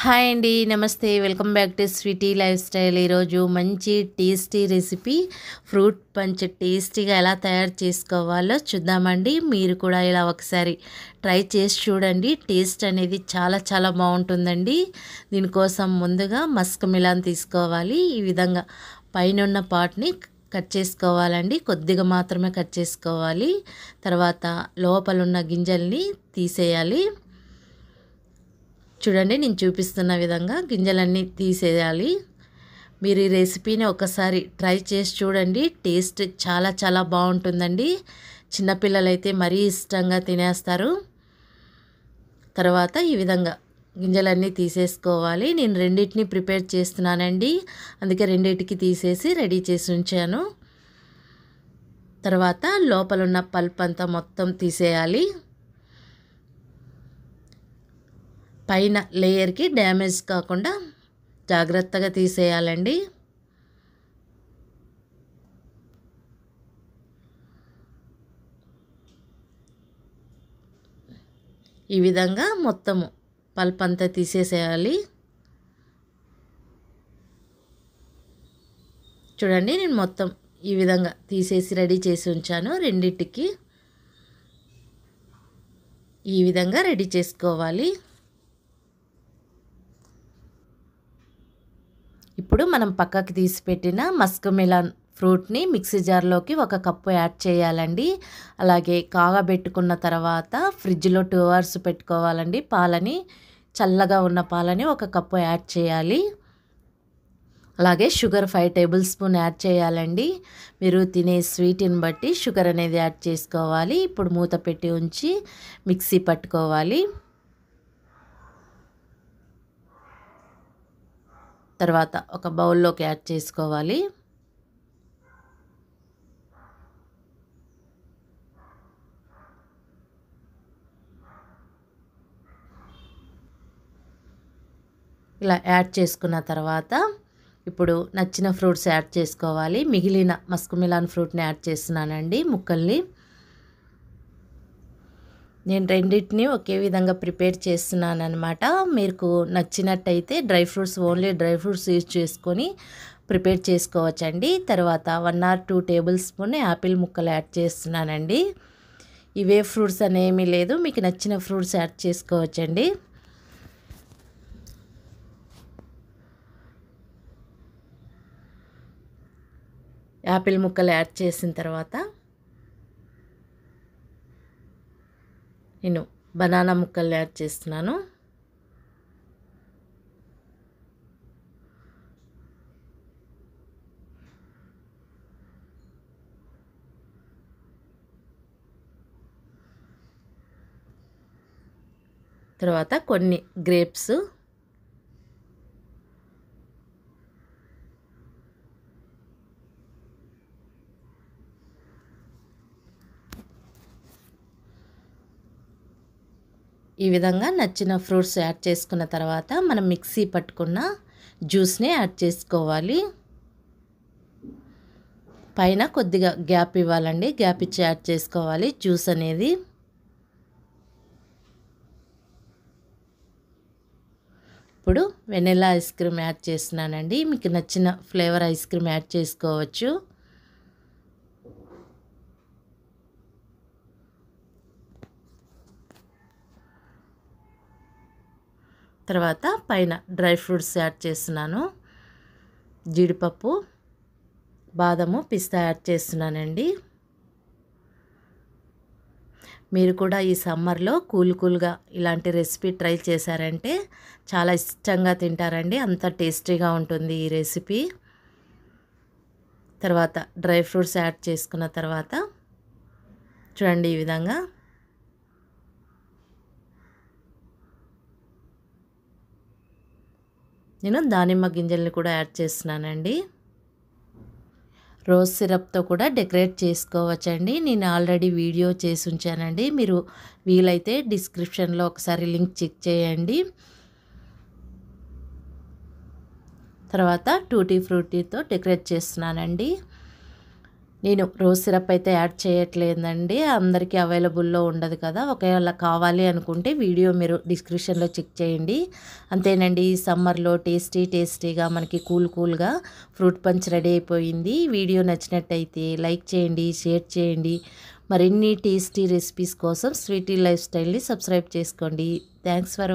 hi అండి నమస్తే welcome back to Sweety lifestyle ఈరోజు మంచి టేస్టీ రెసిపీ ఫ్రూట్ పంచ్ టేస్టీగా ఎలా తయారు చేసుకోవాలో చూద్దామండి మీరు కూడా ఇలా ఒకసారి ట్రై చేసి చూడండి టేస్ట్ అనేది చాలా చాలా బాగుంటుందండి దీనికోసం ముందుగా మస్క్ మిలాన్ తీసుకోవాలి ఈ విధంగా పైన ఉన్న పార్ట్ని కట్ చేసుకోవాలండి కొద్దిగా మాత్రమే కట్ చేసుకోవాలి తర్వాత లోపల ఉన్న గింజల్ని తీసేయాలి చూడండి నేను చూపిస్తున్న విధంగా గింజలన్నీ తీసేయాలి మీరు ఈ రెసిపీని ఒకసారి ట్రై చేసి చూడండి టేస్ట్ చాలా చాలా బాగుంటుందండి చిన్నపిల్లలైతే మరీ ఇష్టంగా తినేస్తారు తర్వాత ఈ విధంగా గింజలన్నీ తీసేసుకోవాలి నేను రెండింటిని ప్రిపేర్ చేస్తున్నానండి అందుకే రెండింటికి తీసేసి రెడీ చేసి ఉంచాను తర్వాత లోపలున్న పల్ప్ అంతా మొత్తం తీసేయాలి పైన లేయర్కి డ్యామేజ్ కాకుండా జాగ్రత్తగా తీసేయాలండి ఈ విధంగా మొత్తము పల్ప్ అంతా తీసేసేయాలి చూడండి నేను మొత్తం ఈ విధంగా తీసేసి రెడీ చేసి ఉంచాను రెండింటికి ఈ విధంగా రెడీ చేసుకోవాలి ఇప్పుడు మనం పక్కకి తీసిపెట్టిన మస్క్ మిలాన్ ఫ్రూట్ని మిక్సీ జార్లోకి ఒక కప్పు యాడ్ చేయాలండి అలాగే కాగబెట్టుకున్న తర్వాత ఫ్రిడ్జ్లో టూ అవర్స్ పెట్టుకోవాలండి పాలని చల్లగా ఉన్న పాలని ఒక కప్పు యాడ్ చేయాలి అలాగే sugar five tablespoon add చేయాలండి మీరు తినే స్వీట్ని బట్టి షుగర్ అనేది యాడ్ చేసుకోవాలి ఇప్పుడు మూత పెట్టి ఉంచి మిక్సీ పట్టుకోవాలి తర్వాత ఒక బౌల్లోకి యాడ్ చేసుకోవాలి ఇలా యాడ్ చేసుకున్న తర్వాత ఇప్పుడు నచ్చిన ఫ్రూట్స్ యాడ్ చేసుకోవాలి మిగిలిన మస్కుమిలాన్ ఫ్రూట్ని యాడ్ చేస్తున్నానండి ముక్కల్ని నేను రెండింటిని ఒకే విధంగా ప్రిపేర్ చేస్తున్నాను అనమాట మీకు నచ్చినట్టయితే dry fruits only dry fruits use చేసుకొని ప్రిపేర్ చేసుకోవచ్చండి తర్వాత one or two tablespoon apple ముక్కలు యాడ్ చేస్తున్నానండి ఇవే ఫ్రూట్స్ అనేమీ లేదు మీకు నచ్చిన ఫ్రూట్స్ యాడ్ చేసుకోవచ్చండి యాపిల్ ముక్కలు యాడ్ చేసిన తర్వాత నేను బనానా ముక్కలు యాడ్ చేస్తున్నాను తర్వాత కొన్ని గ్రేప్స్ ఈ విధంగా నచ్చిన ఫ్రూట్స్ యాడ్ చేసుకున్న తర్వాత మనం మిక్సీ పట్టుకున్న జ్యూస్ని యాడ్ చేసుకోవాలి పైన కొద్దిగా గ్యాప్ ఇవ్వాలండి గ్యాప్ ఇచ్చి యాడ్ చేసుకోవాలి జ్యూస్ అనేది ఇప్పుడు వెనిలా ఐస్ క్రీమ్ యాడ్ చేస్తున్నానండి మీకు నచ్చిన ఫ్లేవర్ ఐస్ క్రీమ్ యాడ్ చేసుకోవచ్చు తర్వాత పైన డ్రై ఫ్రూట్స్ యాడ్ చేస్తున్నాను జీడిపప్పు బాదము పిస్తా యాడ్ చేస్తున్నానండి మీరు కూడా ఈ సమ్మర్లో కూల్ కూల్గా ఇలాంటి రెసిపీ ట్రై చేశారంటే చాలా ఇష్టంగా తింటారండి అంత టేస్టీగా ఉంటుంది ఈ రెసిపీ తర్వాత డ్రై ఫ్రూట్స్ యాడ్ చేసుకున్న తర్వాత చూడండి ఈ విధంగా నేను దానిమ్మ గింజల్ని కూడా యాడ్ చేస్తున్నానండి రోజ్ సిరప్తో కూడా డెకరేట్ చేసుకోవచ్చండి నేను ఆల్రెడీ వీడియో చేసి ఉంచానండి మీరు వీలైతే డిస్క్రిప్షన్లో ఒకసారి లింక్ చెక్ చేయండి తర్వాత టూటీ ఫ్రూటీతో డెకరేట్ చేస్తున్నానండి నేను రోజ్ సిరప్ అయితే యాడ్ చేయట్లేదండి అందరికీ అవైలబుల్లో ఉండదు కదా ఒకవేళ కావాలి అనుకుంటే వీడియో మీరు డిస్క్రిప్షన్లో చెక్ చేయండి అంతేనండి ఈ సమ్మర్లో టేస్టీ టేస్టీగా మనకి కూల్ కూల్గా ఫ్రూట్ పంచ్ రెడీ అయిపోయింది వీడియో నచ్చినట్టయితే లైక్ చేయండి షేర్ చేయండి మరిన్ని టేస్టీ రెసిపీస్ కోసం స్వీటీ లైఫ్ స్టైల్ని సబ్స్క్రైబ్ చేసుకోండి థ్యాంక్స్ ఫర్